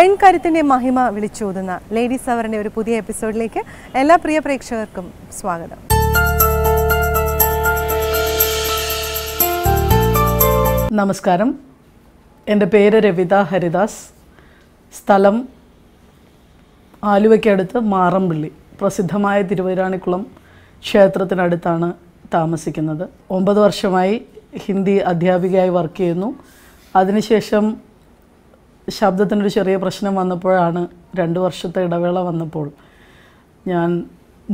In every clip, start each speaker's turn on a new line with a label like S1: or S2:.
S1: പെൺകരുത്തിൻ്റെ മഹിമ വിളിച്ചോതുന്ന ലേഡി സവറിൻ്റെ ഒരു പുതിയ എപ്പിസോഡിലേക്ക് എല്ലാ പ്രിയ പ്രേക്ഷകർക്കും സ്വാഗതം നമസ്കാരം എൻ്റെ പേര് രവിത ഹരിദാസ് സ്ഥലം ആലുവയ്ക്കടുത്ത് മാറമ്പിള്ളി പ്രസിദ്ധമായ തിരുവൈരാണിക്കുളം ക്ഷേത്രത്തിനടുത്താണ് താമസിക്കുന്നത് ഒമ്പത് വർഷമായി ഹിന്ദി അധ്യാപികയായി വർക്ക് ചെയ്യുന്നു അതിനുശേഷം ശബ്ദത്തിനൊരു ചെറിയ പ്രശ്നം വന്നപ്പോഴാണ് രണ്ട് വർഷത്തെ ഇടവേള വന്നപ്പോൾ ഞാൻ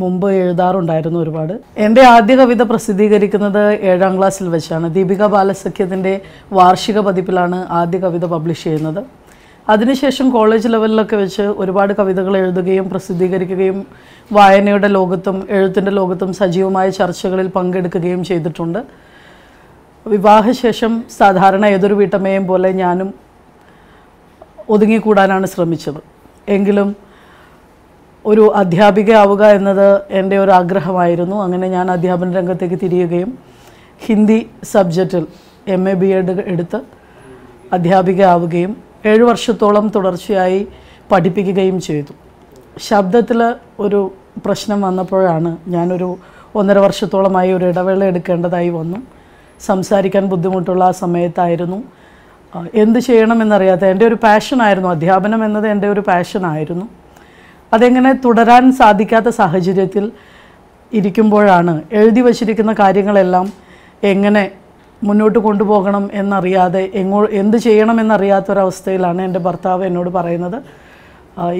S1: മുമ്പ് എഴുതാറുണ്ടായിരുന്നു ഒരുപാട് എൻ്റെ ആദ്യ കവിത പ്രസിദ്ധീകരിക്കുന്നത് ഏഴാം ക്ലാസ്സിൽ വെച്ചാണ് ദീപിക ബാലസഖ്യത്തിൻ്റെ വാർഷിക പതിപ്പിലാണ് ആദ്യ കവിത പബ്ലിഷ് ചെയ്യുന്നത് അതിനുശേഷം കോളേജ് ലെവലിലൊക്കെ വെച്ച് ഒരുപാട് കവിതകൾ എഴുതുകയും പ്രസിദ്ധീകരിക്കുകയും വായനയുടെ ലോകത്തും എഴുത്തിൻ്റെ ലോകത്തും സജീവമായ ചർച്ചകളിൽ പങ്കെടുക്കുകയും ചെയ്തിട്ടുണ്ട് വിവാഹശേഷം സാധാരണ ഏതൊരു വീട്ടമ്മയും പോലെ ഞാനും ഒതുങ്ങിക്കൂടാനാണ് ശ്രമിച്ചത് എങ്കിലും ഒരു അധ്യാപികയാവുക എന്നത് എൻ്റെ ഒരു ആഗ്രഹമായിരുന്നു അങ്ങനെ ഞാൻ അധ്യാപന രംഗത്തേക്ക് തിരിയുകയും ഹിന്ദി സബ്ജക്റ്റിൽ എം എ ബി എഡ് എടുത്ത് ആവുകയും ഏഴ് വർഷത്തോളം തുടർച്ചയായി പഠിപ്പിക്കുകയും ചെയ്തു ശബ്ദത്തിൽ ഒരു പ്രശ്നം വന്നപ്പോഴാണ് ഞാനൊരു ഒന്നര വർഷത്തോളമായി ഒരു ഇടവേള എടുക്കേണ്ടതായി വന്നു സംസാരിക്കാൻ ബുദ്ധിമുട്ടുള്ള ആ സമയത്തായിരുന്നു എന്ത് ചെയ്യണമെന്നറിയാത്ത എൻ്റെ ഒരു പാഷനായിരുന്നു അധ്യാപനം എന്നത് എൻ്റെ ഒരു പാഷനായിരുന്നു അതെങ്ങനെ തുടരാൻ സാധിക്കാത്ത സാഹചര്യത്തിൽ ഇരിക്കുമ്പോഴാണ് എഴുതി വച്ചിരിക്കുന്ന കാര്യങ്ങളെല്ലാം എങ്ങനെ മുന്നോട്ട് കൊണ്ടുപോകണം എന്നറിയാതെ എങ്ങോ എന്ത് ചെയ്യണമെന്നറിയാത്തൊരവസ്ഥയിലാണ് എൻ്റെ ഭർത്താവ് എന്നോട് പറയുന്നത്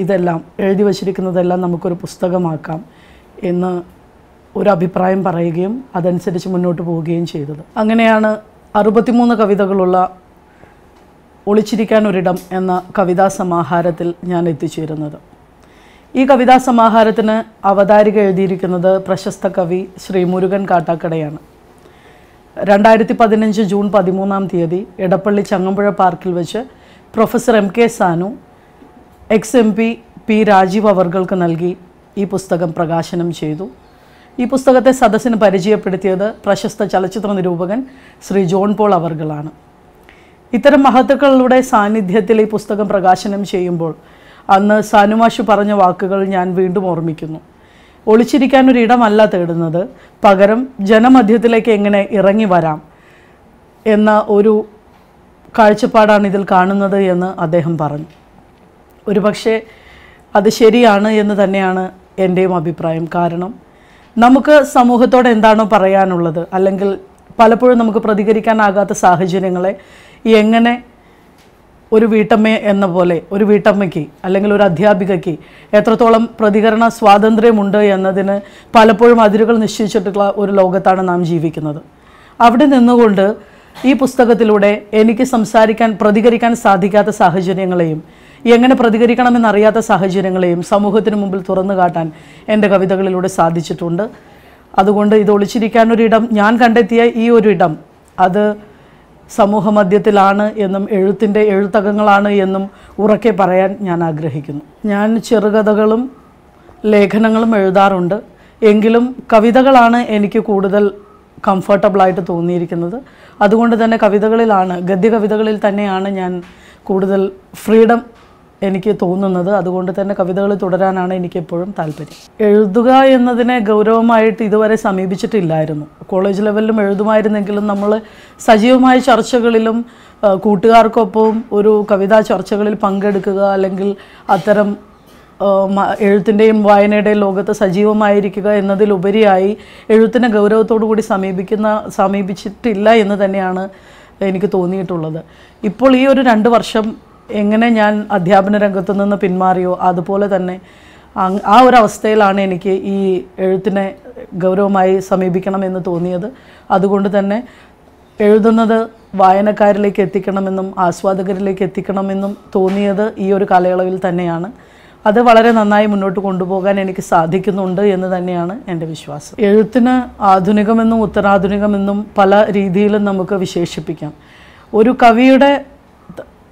S1: ഇതെല്ലാം എഴുതി വച്ചിരിക്കുന്നതെല്ലാം നമുക്കൊരു പുസ്തകമാക്കാം എന്ന് ഒരു അഭിപ്രായം പറയുകയും അതനുസരിച്ച് മുന്നോട്ട് പോവുകയും ചെയ്തത് അങ്ങനെയാണ് അറുപത്തിമൂന്ന് കവിതകളുള്ള ഒളിച്ചിരിക്കാൻ ഒരിടം എന്ന കവിതാ സമാഹാരത്തിൽ ഞാൻ എത്തിച്ചേരുന്നത് ഈ കവിതാ സമാഹാരത്തിന് അവതാരിക എഴുതിയിരിക്കുന്നത് പ്രശസ്ത കവി ശ്രീ മുരുകൻ കാട്ടാക്കടയാണ് രണ്ടായിരത്തി പതിനഞ്ച് ജൂൺ പതിമൂന്നാം തീയതി എടപ്പള്ളി ചങ്ങമ്പുഴ പാർക്കിൽ വെച്ച് professor M K Sanu ex M P P Rajeev അവർകൾക്ക് നൽകി ഈ പുസ്തകം പ്രകാശനം ചെയ്തു ഈ പുസ്തകത്തെ സദസ്സിന് പരിചയപ്പെടുത്തിയത് പ്രശസ്ത ചലച്ചിത്ര നിരൂപകൻ ശ്രീ ജോൺ പോൾ അവർകളാണ് ഇത്തരം മഹത്തുക്കളുടെ സാന്നിധ്യത്തിൽ ഈ പുസ്തകം പ്രകാശനം ചെയ്യുമ്പോൾ അന്ന് സാനുമാഷ് പറഞ്ഞ വാക്കുകൾ ഞാൻ വീണ്ടും ഓർമ്മിക്കുന്നു ഒളിച്ചിരിക്കാൻ ഒരു ഇടമല്ല തേടുന്നത് പകരം ജനമധ്യത്തിലേക്ക് എങ്ങനെ ഇറങ്ങി വരാം എന്ന ഒരു കാഴ്ചപ്പാടാണ് ഇതിൽ കാണുന്നത് എന്ന് അദ്ദേഹം പറഞ്ഞു ഒരു പക്ഷേ അത് ശരിയാണ് എന്ന് തന്നെയാണ് എൻ്റെയും അഭിപ്രായം കാരണം നമുക്ക് സമൂഹത്തോട് എന്താണോ പറയാനുള്ളത് അല്ലെങ്കിൽ പലപ്പോഴും നമുക്ക് പ്രതികരിക്കാനാകാത്ത സാഹചര്യങ്ങളെ എങ്ങനെ ഒരു വീട്ടമ്മ എന്ന പോലെ ഒരു വീട്ടമ്മയ്ക്ക് അല്ലെങ്കിൽ ഒരു അധ്യാപികയ്ക്ക് എത്രത്തോളം പ്രതികരണ സ്വാതന്ത്ര്യമുണ്ട് എന്നതിന് പലപ്പോഴും അതിരുകൾ നിശ്ചയിച്ചിട്ടുള്ള ഒരു ലോകത്താണ് നാം ജീവിക്കുന്നത് അവിടെ നിന്നുകൊണ്ട് ഈ പുസ്തകത്തിലൂടെ എനിക്ക് സംസാരിക്കാൻ പ്രതികരിക്കാൻ സാധിക്കാത്ത സാഹചര്യങ്ങളെയും എങ്ങനെ പ്രതികരിക്കണമെന്നറിയാത്ത സാഹചര്യങ്ങളെയും സമൂഹത്തിന് മുമ്പിൽ തുറന്നു കാട്ടാൻ എൻ്റെ കവിതകളിലൂടെ സാധിച്ചിട്ടുണ്ട് അതുകൊണ്ട് ഇത് ഒളിച്ചിരിക്കാനൊരിടം ഞാൻ കണ്ടെത്തിയ ഈ ഒരു ഇടം അത് മധ്യത്തിലാണ് എന്നും എഴുത്തിൻ്റെ എഴുത്തകങ്ങളാണ് എന്നും ഉറക്കെ പറയാൻ ഞാൻ ആഗ്രഹിക്കുന്നു ഞാൻ ചെറുകഥകളും ലേഖനങ്ങളും എഴുതാറുണ്ട് എങ്കിലും കവിതകളാണ് എനിക്ക് കൂടുതൽ കംഫർട്ടബിളായിട്ട് തോന്നിയിരിക്കുന്നത് അതുകൊണ്ട് തന്നെ കവിതകളിലാണ് ഗദ്യ കവിതകളിൽ തന്നെയാണ് ഞാൻ കൂടുതൽ ഫ്രീഡം എനിക്ക് തോന്നുന്നത് അതുകൊണ്ട് തന്നെ കവിതകൾ തുടരാനാണ് എനിക്കെപ്പോഴും താല്പര്യം എഴുതുക എന്നതിനെ ഗൗരവമായിട്ട് ഇതുവരെ സമീപിച്ചിട്ടില്ലായിരുന്നു കോളേജ് ലെവലിലും എഴുതുമായിരുന്നെങ്കിലും നമ്മൾ സജീവമായ ചർച്ചകളിലും കൂട്ടുകാർക്കൊപ്പം ഒരു കവിതാ ചർച്ചകളിൽ പങ്കെടുക്കുക അല്ലെങ്കിൽ അത്തരം എഴുത്തിൻ്റെയും വായനയുടെയും ലോകത്ത് സജീവമായിരിക്കുക എന്നതിലുപരിയായി എഴുത്തിനെ ഗൗരവത്തോടു കൂടി സമീപിക്കുന്ന സമീപിച്ചിട്ടില്ല എന്ന് തന്നെയാണ് എനിക്ക് തോന്നിയിട്ടുള്ളത് ഇപ്പോൾ ഈ ഒരു രണ്ട് വർഷം എങ്ങനെ ഞാൻ അധ്യാപന രംഗത്തു നിന്ന് പിന്മാറിയോ അതുപോലെ തന്നെ ആ ഒരു അവസ്ഥയിലാണ് എനിക്ക് ഈ എഴുത്തിനെ ഗൗരവമായി സമീപിക്കണമെന്ന് തോന്നിയത് അതുകൊണ്ട് തന്നെ എഴുതുന്നത് വായനക്കാരിലേക്ക് എത്തിക്കണമെന്നും ആസ്വാദകരിലേക്ക് എത്തിക്കണമെന്നും തോന്നിയത് ഈ ഒരു കാലയളവിൽ തന്നെയാണ് അത് വളരെ നന്നായി മുന്നോട്ട് കൊണ്ടുപോകാൻ എനിക്ക് സാധിക്കുന്നുണ്ട് എന്ന് തന്നെയാണ് എൻ്റെ വിശ്വാസം എഴുത്തിന് ആധുനികമെന്നും ഉത്തരാധുനികമെന്നും പല രീതിയിലും നമുക്ക് വിശേഷിപ്പിക്കാം ഒരു കവിയുടെ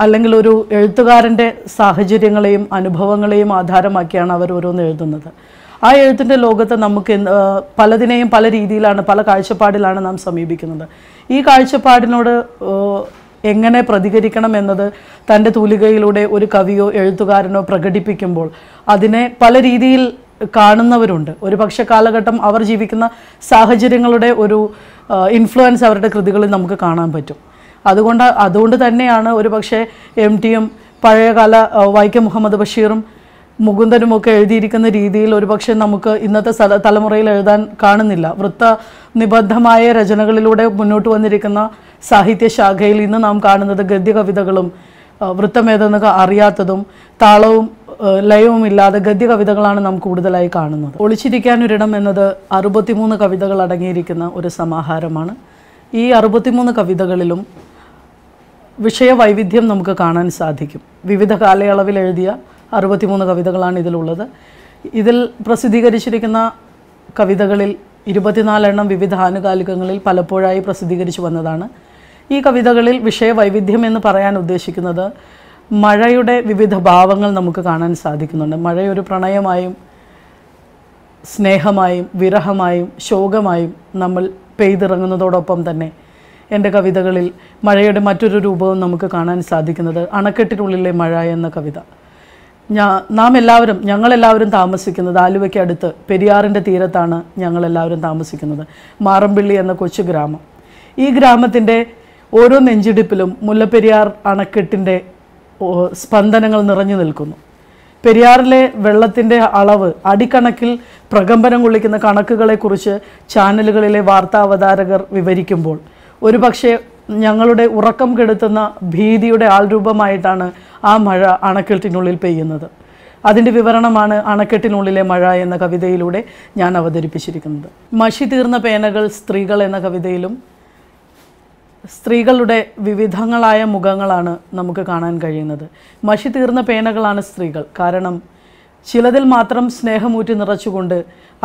S1: അല്ലെങ്കിൽ ഒരു എഴുത്തുകാരൻ്റെ സാഹചര്യങ്ങളെയും അനുഭവങ്ങളെയും ആധാരമാക്കിയാണ് അവർ ഓരോന്ന് എഴുതുന്നത് ആ എഴുത്തിൻ്റെ ലോകത്ത് നമുക്ക് പലതിനെയും പല രീതിയിലാണ് പല കാഴ്ചപ്പാടിലാണ് നാം സമീപിക്കുന്നത് ഈ കാഴ്ചപ്പാടിനോട് എങ്ങനെ പ്രതികരിക്കണം എന്നത് തൻ്റെ തൂലികയിലൂടെ ഒരു കവിയോ എഴുത്തുകാരനോ പ്രകടിപ്പിക്കുമ്പോൾ അതിനെ പല രീതിയിൽ കാണുന്നവരുണ്ട് ഒരു പക്ഷേ കാലഘട്ടം അവർ ജീവിക്കുന്ന സാഹചര്യങ്ങളുടെ ഒരു ഇൻഫ്ലുവൻസ് അവരുടെ കൃതികളിൽ നമുക്ക് കാണാൻ പറ്റും അതുകൊണ്ട് അതുകൊണ്ട് തന്നെയാണ് ഒരു പക്ഷേ എം ടിയും പഴയകാല വൈക്കം മുഹമ്മദ് ബഷീറും മുകുന്ദനുമൊക്കെ എഴുതിയിരിക്കുന്ന രീതിയിൽ ഒരുപക്ഷെ നമുക്ക് ഇന്നത്തെ തലമുറയിൽ എഴുതാൻ കാണുന്നില്ല വൃത്ത നിബദ്ധമായ രചനകളിലൂടെ മുന്നോട്ട് വന്നിരിക്കുന്ന സാഹിത്യ ശാഖയിൽ ഇന്ന് നാം കാണുന്നത് ഗദ്യ കവിതകളും വൃത്തമേതെന്ന് അറിയാത്തതും താളവും ലയവും ഇല്ലാതെ ഗദ്യ കവിതകളാണ് നാം കൂടുതലായി കാണുന്നത് ഒരിടം എന്നത് അറുപത്തിമൂന്ന് കവിതകൾ അടങ്ങിയിരിക്കുന്ന ഒരു സമാഹാരമാണ് ഈ അറുപത്തിമൂന്ന് കവിതകളിലും വിഷയവൈവിധ്യം നമുക്ക് കാണാൻ സാധിക്കും വിവിധ കാലയളവിൽ എഴുതിയ അറുപത്തിമൂന്ന് കവിതകളാണ് ഇതിലുള്ളത് ഇതിൽ പ്രസിദ്ധീകരിച്ചിരിക്കുന്ന കവിതകളിൽ ഇരുപത്തിനാലെണ്ണം വിവിധ ആനുകാലികങ്ങളിൽ പലപ്പോഴായി പ്രസിദ്ധീകരിച്ചു വന്നതാണ് ഈ കവിതകളിൽ വിഷയവൈവിധ്യം എന്ന് പറയാൻ ഉദ്ദേശിക്കുന്നത് മഴയുടെ വിവിധ ഭാവങ്ങൾ നമുക്ക് കാണാൻ സാധിക്കുന്നുണ്ട് മഴയൊരു പ്രണയമായും സ്നേഹമായും വിരഹമായും ശോകമായും നമ്മൾ പെയ്തിറങ്ങുന്നതോടൊപ്പം തന്നെ എൻ്റെ കവിതകളിൽ മഴയുടെ മറ്റൊരു രൂപവും നമുക്ക് കാണാൻ സാധിക്കുന്നത് അണക്കെട്ടിനുള്ളിലെ മഴ എന്ന കവിത ഞാ നാം എല്ലാവരും ഞങ്ങളെല്ലാവരും താമസിക്കുന്നത് ആലുവയ്ക്ക് അടുത്ത് പെരിയാറിൻ്റെ തീരത്താണ് ഞങ്ങളെല്ലാവരും താമസിക്കുന്നത് മാറമ്പിള്ളി എന്ന കൊച്ചു ഗ്രാമം ഈ ഗ്രാമത്തിൻ്റെ ഓരോ നെഞ്ചിടിപ്പിലും മുല്ലപ്പെരിയാർ അണക്കെട്ടിൻ്റെ സ്പന്ദനങ്ങൾ നിറഞ്ഞു നിൽക്കുന്നു പെരിയാറിലെ വെള്ളത്തിൻ്റെ അളവ് അടിക്കണക്കിൽ പ്രകമ്പനം കൊള്ളിക്കുന്ന കണക്കുകളെക്കുറിച്ച് ചാനലുകളിലെ വാർത്താ അവതാരകർ വിവരിക്കുമ്പോൾ പക്ഷേ ഞങ്ങളുടെ ഉറക്കം കെടുത്തുന്ന ഭീതിയുടെ ആൾരൂപമായിട്ടാണ് ആ മഴ അണക്കെട്ടിനുള്ളിൽ പെയ്യുന്നത് അതിൻ്റെ വിവരണമാണ് അണക്കെട്ടിനുള്ളിലെ മഴ എന്ന കവിതയിലൂടെ ഞാൻ അവതരിപ്പിച്ചിരിക്കുന്നത് മഷി തീർന്ന പേനകൾ സ്ത്രീകൾ എന്ന കവിതയിലും സ്ത്രീകളുടെ വിവിധങ്ങളായ മുഖങ്ങളാണ് നമുക്ക് കാണാൻ കഴിയുന്നത് മഷി തീർന്ന പേനകളാണ് സ്ത്രീകൾ കാരണം ചിലതിൽ മാത്രം സ്നേഹമൂറ്റി നിറച്ചുകൊണ്ട്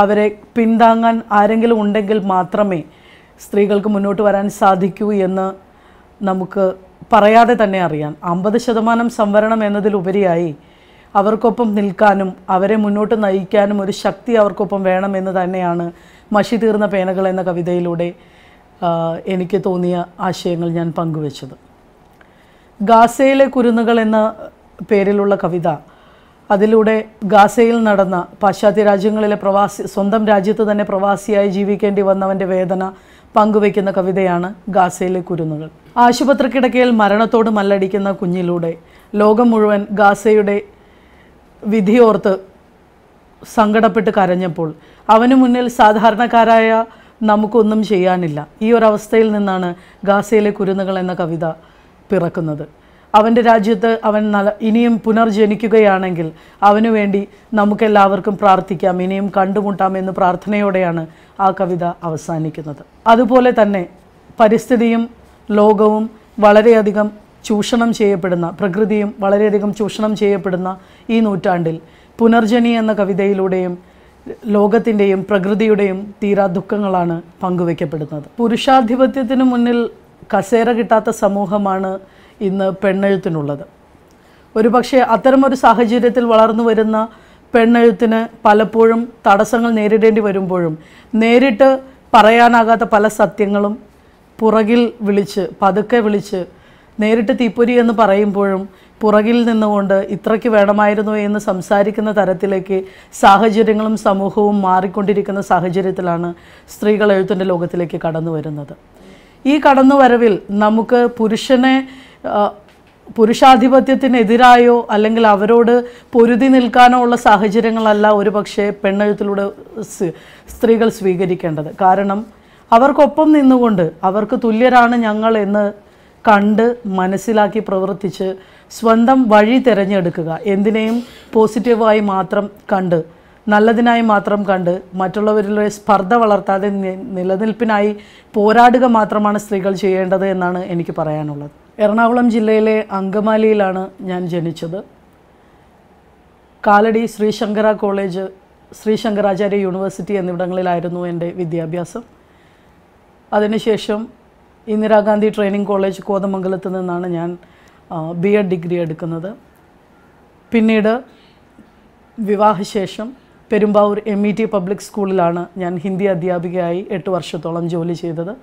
S1: അവരെ പിന്താങ്ങാൻ ആരെങ്കിലും ഉണ്ടെങ്കിൽ മാത്രമേ സ്ത്രീകൾക്ക് മുന്നോട്ട് വരാൻ സാധിക്കൂ എന്ന് നമുക്ക് പറയാതെ തന്നെ അറിയാം അമ്പത് ശതമാനം സംവരണം എന്നതിലുപരിയായി അവർക്കൊപ്പം നിൽക്കാനും അവരെ മുന്നോട്ട് നയിക്കാനും ഒരു ശക്തി അവർക്കൊപ്പം വേണമെന്ന് തന്നെയാണ് മഷി തീർന്ന പേനകൾ എന്ന കവിതയിലൂടെ എനിക്ക് തോന്നിയ ആശയങ്ങൾ ഞാൻ പങ്കുവച്ചത് ഗാസയിലെ കുരുന്നുകൾ എന്ന പേരിലുള്ള കവിത അതിലൂടെ ഗാസയിൽ നടന്ന പാശ്ചാത്യ രാജ്യങ്ങളിലെ പ്രവാസി സ്വന്തം രാജ്യത്ത് തന്നെ പ്രവാസിയായി ജീവിക്കേണ്ടി വന്നവൻ്റെ വേദന പങ്കുവയ്ക്കുന്ന കവിതയാണ് ഗാസയിലെ കുരുന്നുകൾ ആശുപത്രി കിടക്കയിൽ മരണത്തോട് മല്ലടിക്കുന്ന കുഞ്ഞിലൂടെ ലോകം മുഴുവൻ ഗാസയുടെ വിധിയോർത്ത് സങ്കടപ്പെട്ട് കരഞ്ഞപ്പോൾ അവന് മുന്നിൽ സാധാരണക്കാരായ നമുക്കൊന്നും ചെയ്യാനില്ല ഈ ഒരവസ്ഥയിൽ നിന്നാണ് ഗാസയിലെ കുരുന്നുകൾ എന്ന കവിത പിറക്കുന്നത് അവൻ്റെ രാജ്യത്ത് അവൻ നല്ല ഇനിയും പുനർജനിക്കുകയാണെങ്കിൽ അവനു വേണ്ടി നമുക്കെല്ലാവർക്കും പ്രാർത്ഥിക്കാം ഇനിയും കണ്ടുമുട്ടാം എന്ന് പ്രാർത്ഥനയോടെയാണ് ആ കവിത അവസാനിക്കുന്നത് അതുപോലെ തന്നെ പരിസ്ഥിതിയും ലോകവും വളരെയധികം ചൂഷണം ചെയ്യപ്പെടുന്ന പ്രകൃതിയും വളരെയധികം ചൂഷണം ചെയ്യപ്പെടുന്ന ഈ നൂറ്റാണ്ടിൽ പുനർജനി എന്ന കവിതയിലൂടെയും ലോകത്തിൻ്റെയും പ്രകൃതിയുടെയും തീരാ ദുഃഖങ്ങളാണ് പങ്കുവയ്ക്കപ്പെടുന്നത് പുരുഷാധിപത്യത്തിന് മുന്നിൽ കസേര കിട്ടാത്ത സമൂഹമാണ് ഇന്ന് പെണ്ണെഴുത്തിനുള്ളത് ഒരു പക്ഷേ അത്തരമൊരു സാഹചര്യത്തിൽ വളർന്നു വരുന്ന പെണ്ണെഴുത്തിന് പലപ്പോഴും തടസ്സങ്ങൾ നേരിടേണ്ടി വരുമ്പോഴും നേരിട്ട് പറയാനാകാത്ത പല സത്യങ്ങളും പുറകിൽ വിളിച്ച് പതുക്കെ വിളിച്ച് നേരിട്ട് തീപ്പൊരി എന്ന് പറയുമ്പോഴും പുറകിൽ നിന്നുകൊണ്ട് ഇത്രയ്ക്ക് വേണമായിരുന്നു എന്ന് സംസാരിക്കുന്ന തരത്തിലേക്ക് സാഹചര്യങ്ങളും സമൂഹവും മാറിക്കൊണ്ടിരിക്കുന്ന സാഹചര്യത്തിലാണ് സ്ത്രീകൾ എഴുത്തിൻ്റെ ലോകത്തിലേക്ക് കടന്നു വരുന്നത് ഈ കടന്നു വരവിൽ നമുക്ക് പുരുഷനെ പുരുഷാധിപത്യത്തിനെതിരായോ അല്ലെങ്കിൽ അവരോട് പൊരുതി നിൽക്കാനോ ഉള്ള സാഹചര്യങ്ങളല്ല ഒരു പക്ഷേ പെണ്ണഴുത്തിലൂടെ സ്ത്രീകൾ സ്വീകരിക്കേണ്ടത് കാരണം അവർക്കൊപ്പം നിന്നുകൊണ്ട് അവർക്ക് തുല്യരാണ് ഞങ്ങൾ എന്ന് കണ്ട് മനസ്സിലാക്കി പ്രവർത്തിച്ച് സ്വന്തം വഴി തിരഞ്ഞെടുക്കുക എന്തിനേയും പോസിറ്റീവായി മാത്രം കണ്ട് നല്ലതിനായി മാത്രം കണ്ട് മറ്റുള്ളവരിലെ സ്പർദ്ധ വളർത്താതെ നിലനിൽപ്പിനായി പോരാടുക മാത്രമാണ് സ്ത്രീകൾ ചെയ്യേണ്ടത് എന്നാണ് എനിക്ക് പറയാനുള്ളത് എറണാകുളം ജില്ലയിലെ അങ്കമാലിയിലാണ് ഞാൻ ജനിച്ചത് കാലടി ശ്രീശങ്കര കോളേജ് ശ്രീശങ്കരാചാര്യ യൂണിവേഴ്സിറ്റി എന്നിവിടങ്ങളിലായിരുന്നു എൻ്റെ വിദ്യാഭ്യാസം അതിനുശേഷം ഇന്ദിരാഗാന്ധി ട്രെയിനിങ് കോളേജ് കോതമംഗലത്ത് നിന്നാണ് ഞാൻ ബി എഡ് ഡിഗ്രി എടുക്കുന്നത് പിന്നീട് വിവാഹശേഷം Perumbavoor M E T public സ്കൂളിലാണ് ഞാൻ ഹിന്ദി അധ്യാപികയായി എട്ട് വർഷത്തോളം ജോലി ചെയ്തത്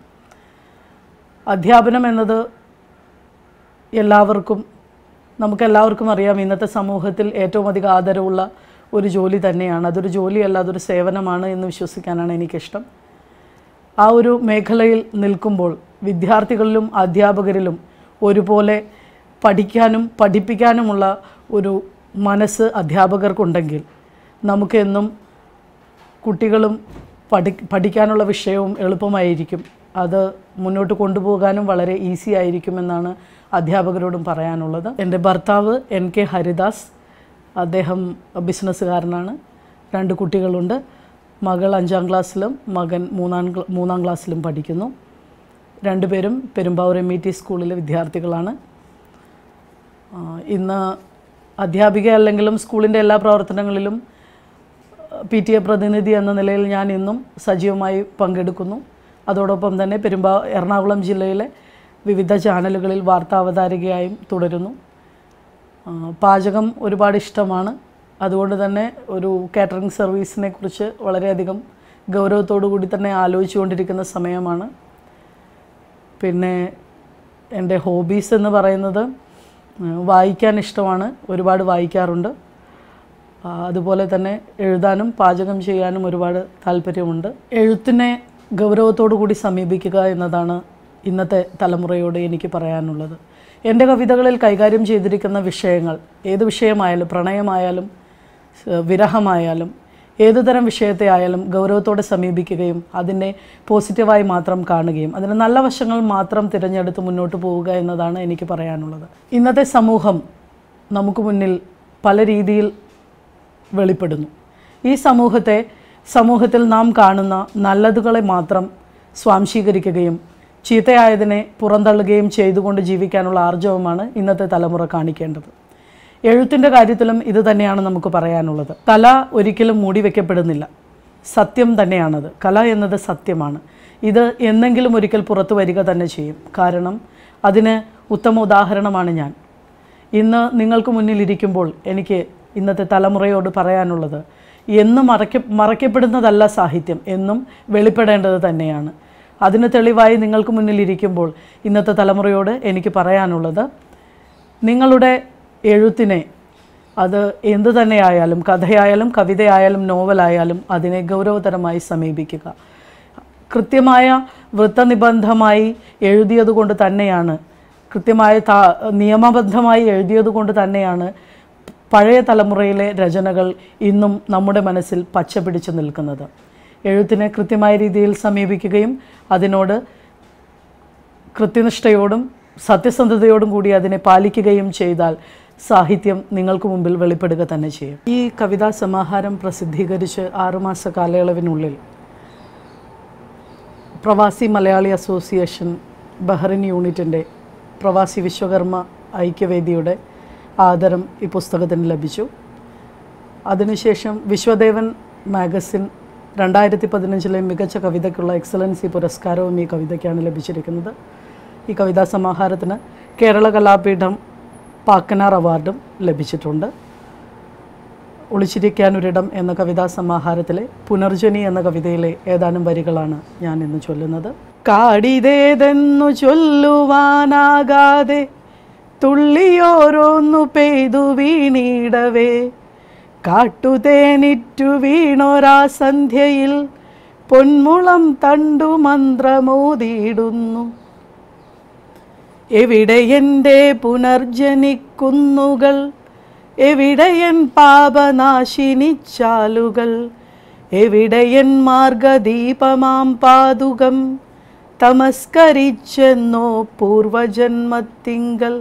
S1: അധ്യാപനം എന്നത് എല്ലാവർക്കും നമുക്കെല്ലാവർക്കും അറിയാം ഇന്നത്തെ സമൂഹത്തിൽ ഏറ്റവും അധികം ആദരവുള്ള ഒരു ജോലി തന്നെയാണ് അതൊരു ജോലിയല്ല അതൊരു സേവനമാണ് എന്ന് വിശ്വസിക്കാനാണ് എനിക്കിഷ്ടം ആ ഒരു മേഖലയിൽ നിൽക്കുമ്പോൾ വിദ്യാർത്ഥികളിലും അധ്യാപകരിലും ഒരുപോലെ പഠിക്കാനും പഠിപ്പിക്കാനുമുള്ള ഒരു മനസ്സ് അധ്യാപകർക്കുണ്ടെങ്കിൽ നമുക്കെന്നും കുട്ടികളും പഠി പഠിക്കാനുള്ള വിഷയവും എളുപ്പമായിരിക്കും അത് മുന്നോട്ട് കൊണ്ടുപോകാനും വളരെ ഈസി ആയിരിക്കുമെന്നാണ് അധ്യാപകരോടും പറയാനുള്ളത് എൻ്റെ ഭർത്താവ് എൻ കെ ഹരിദാസ് അദ്ദേഹം ബിസിനസ്സുകാരനാണ് രണ്ട് കുട്ടികളുണ്ട് മകൾ അഞ്ചാം ക്ലാസ്സിലും മകൻ മൂന്നാം മൂന്നാം ക്ലാസ്സിലും പഠിക്കുന്നു രണ്ടുപേരും പെരുമ്പാവൂർ എം ഇ ടി സ്കൂളിലെ വിദ്യാർത്ഥികളാണ് ഇന്ന് അധ്യാപിക അല്ലെങ്കിലും സ്കൂളിൻ്റെ എല്ലാ പ്രവർത്തനങ്ങളിലും പി ടി എ പ്രതിനിധി എന്ന നിലയിൽ ഞാൻ ഇന്നും സജീവമായി പങ്കെടുക്കുന്നു അതോടൊപ്പം തന്നെ പെരുമ്പാ എറണാകുളം ജില്ലയിലെ വിവിധ ചാനലുകളിൽ അവതാരികയായും തുടരുന്നു പാചകം ഒരുപാട് ഇഷ്ടമാണ് അതുകൊണ്ട് തന്നെ ഒരു കാറ്ററിംഗ് സർവീസിനെ കുറിച്ച് വളരെയധികം ഗൗരവത്തോടു കൂടി തന്നെ ആലോചിച്ചുകൊണ്ടിരിക്കുന്ന സമയമാണ് പിന്നെ എൻ്റെ ഹോബീസ് എന്ന് പറയുന്നത് വായിക്കാൻ ഇഷ്ടമാണ് ഒരുപാട് വായിക്കാറുണ്ട് അതുപോലെ തന്നെ എഴുതാനും പാചകം ചെയ്യാനും ഒരുപാട് താല്പര്യമുണ്ട് എഴുത്തിനെ ഗൗരവത്തോടു കൂടി സമീപിക്കുക എന്നതാണ് ഇന്നത്തെ തലമുറയോട് എനിക്ക് പറയാനുള്ളത് എൻ്റെ കവിതകളിൽ കൈകാര്യം ചെയ്തിരിക്കുന്ന വിഷയങ്ങൾ ഏത് വിഷയമായാലും പ്രണയമായാലും വിരഹമായാലും ഏതുതരം വിഷയത്തെ ആയാലും ഗൗരവത്തോടെ സമീപിക്കുകയും അതിനെ പോസിറ്റീവായി മാത്രം കാണുകയും അതിന് നല്ല വശങ്ങൾ മാത്രം തിരഞ്ഞെടുത്ത് മുന്നോട്ട് പോവുക എന്നതാണ് എനിക്ക് പറയാനുള്ളത് ഇന്നത്തെ സമൂഹം നമുക്ക് മുന്നിൽ പല രീതിയിൽ വെളിപ്പെടുന്നു ഈ സമൂഹത്തെ സമൂഹത്തിൽ നാം കാണുന്ന നല്ലതുകളെ മാത്രം സ്വാംശീകരിക്കുകയും ചീത്തയായതിനെ പുറന്തള്ളുകയും ചെയ്തുകൊണ്ട് ജീവിക്കാനുള്ള ആർജവമാണ് ഇന്നത്തെ തലമുറ കാണിക്കേണ്ടത് എഴുത്തിൻ്റെ കാര്യത്തിലും ഇത് തന്നെയാണ് നമുക്ക് പറയാനുള്ളത് കല ഒരിക്കലും മൂടി വയ്ക്കപ്പെടുന്നില്ല സത്യം തന്നെയാണത് കല എന്നത് സത്യമാണ് ഇത് എന്നെങ്കിലും ഒരിക്കൽ പുറത്തു വരിക തന്നെ ചെയ്യും കാരണം അതിന് ഉത്തമ ഉദാഹരണമാണ് ഞാൻ ഇന്ന് നിങ്ങൾക്ക് മുന്നിലിരിക്കുമ്പോൾ എനിക്ക് ഇന്നത്തെ തലമുറയോട് പറയാനുള്ളത് എന്നും മറയ്ക്ക മറയ്ക്കപ്പെടുന്നതല്ല സാഹിത്യം എന്നും വെളിപ്പെടേണ്ടത് തന്നെയാണ് അതിന് തെളിവായി നിങ്ങൾക്ക് മുന്നിലിരിക്കുമ്പോൾ ഇന്നത്തെ തലമുറയോട് എനിക്ക് പറയാനുള്ളത് നിങ്ങളുടെ എഴുത്തിനെ അത് എന്തു തന്നെയായാലും കഥയായാലും കവിതയായാലും നോവലായാലും അതിനെ ഗൗരവതരമായി സമീപിക്കുക കൃത്യമായ വൃത്തനിബന്ധമായി എഴുതിയതുകൊണ്ട് തന്നെയാണ് കൃത്യമായ നിയമബദ്ധമായി എഴുതിയതുകൊണ്ട് തന്നെയാണ് പഴയ തലമുറയിലെ രചനകൾ ഇന്നും നമ്മുടെ മനസ്സിൽ പച്ച പിടിച്ചു നിൽക്കുന്നത് എഴുത്തിനെ കൃത്യമായ രീതിയിൽ സമീപിക്കുകയും അതിനോട് കൃത്യനിഷ്ഠയോടും സത്യസന്ധതയോടും കൂടി അതിനെ പാലിക്കുകയും ചെയ്താൽ സാഹിത്യം നിങ്ങൾക്ക് മുമ്പിൽ വെളിപ്പെടുക തന്നെ ചെയ്യും ഈ കവിതാ സമാഹാരം പ്രസിദ്ധീകരിച്ച് ആറുമാസ കാലയളവിനുള്ളിൽ പ്രവാസി മലയാളി അസോസിയേഷൻ ബഹ്റിൻ യൂണിറ്റിൻ്റെ പ്രവാസി വിശ്വകർമ്മ ഐക്യവേദിയുടെ ആദരം ഈ പുസ്തകത്തിന് ലഭിച്ചു അതിനുശേഷം വിശ്വദേവൻ മാഗസിൻ രണ്ടായിരത്തി പതിനഞ്ചിലെ മികച്ച കവിതയ്ക്കുള്ള എക്സലൻസി പുരസ്കാരവും ഈ കവിതയ്ക്കാണ് ലഭിച്ചിരിക്കുന്നത് ഈ കവിതാ സമാഹാരത്തിന് കേരള കലാപീഠം പാക്കനാർ അവാർഡും ലഭിച്ചിട്ടുണ്ട് ഒളിച്ചിരിക്കാനൊരിടം എന്ന കവിതാ സമാഹാരത്തിലെ പുനർജനി എന്ന കവിതയിലെ ഏതാനും വരികളാണ് ഞാൻ ഇന്ന് ചൊല്ലുന്നത് കാടിതേതെന്നു ചൊല്ലുവാനാകാതെ തുള്ളിയോരോന്നു പെയ്തു വീണിടവേ കാട്ടുതേനിറ്റു വീണോരാ സന്ധ്യയിൽ പൊന്മുളം തണ്ടു മന്ത്രമോതിയിടുന്നു എൻ്റെ പുനർജനിക്കുന്നുകൾ എവിടെയൻ പാപനാശിനിച്ചാലുകൾ എവിടെയൻ മാർഗദീപമാം പാതുകം തമസ്കരിച്ചെന്നോ പൂർവജന്മത്തിങ്കൽ